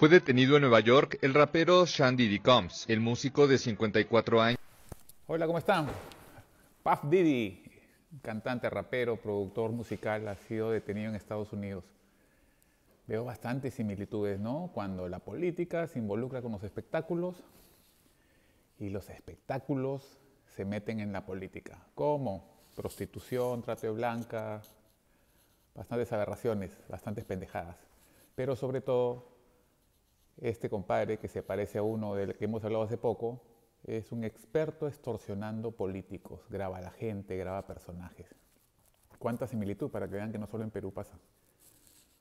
Fue detenido en Nueva York el rapero Shandy D. Combs, el músico de 54 años. Hola, ¿cómo están? Puff Diddy, cantante, rapero, productor musical, ha sido detenido en Estados Unidos. Veo bastantes similitudes, ¿no? Cuando la política se involucra con los espectáculos y los espectáculos se meten en la política. ¿Cómo? Prostitución, trate blanca, bastantes aberraciones, bastantes pendejadas. Pero sobre todo este compadre que se parece a uno del que hemos hablado hace poco, es un experto extorsionando políticos, graba a la gente, graba personajes. Cuánta similitud para que vean que no solo en Perú pasa,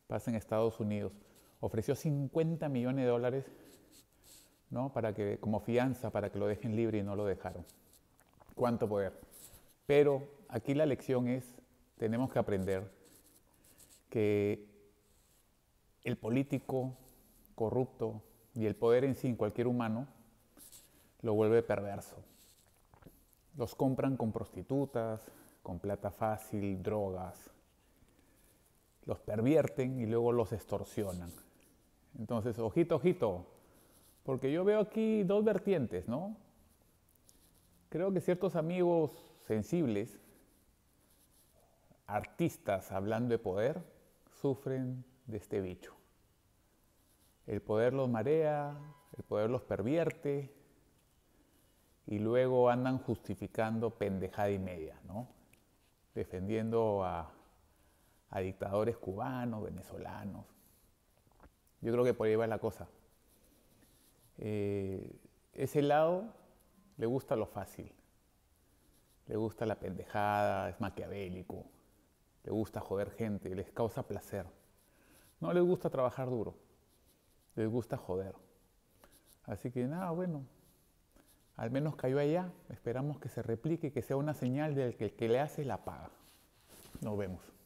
pasa en Estados Unidos. Ofreció 50 millones de dólares ¿no? para que, como fianza para que lo dejen libre y no lo dejaron. Cuánto poder. Pero aquí la lección es, tenemos que aprender que el político corrupto y el poder en sí en cualquier humano lo vuelve perverso. Los compran con prostitutas, con plata fácil, drogas. Los pervierten y luego los extorsionan. Entonces, ojito, ojito, porque yo veo aquí dos vertientes, ¿no? Creo que ciertos amigos sensibles, artistas hablando de poder, sufren de este bicho. El poder los marea, el poder los pervierte y luego andan justificando pendejada y media, ¿no? Defendiendo a, dictadores cubanos, venezolanos. Yo creo que por ahí va la cosa. Eh, ese lado le gusta lo fácil, le gusta la pendejada, es maquiavélico, le gusta joder gente, les causa placer. No les gusta trabajar duro les gusta joder. Así que nada, bueno, al menos cayó allá, esperamos que se replique, que sea una señal del que el que le hace la paga. Nos vemos.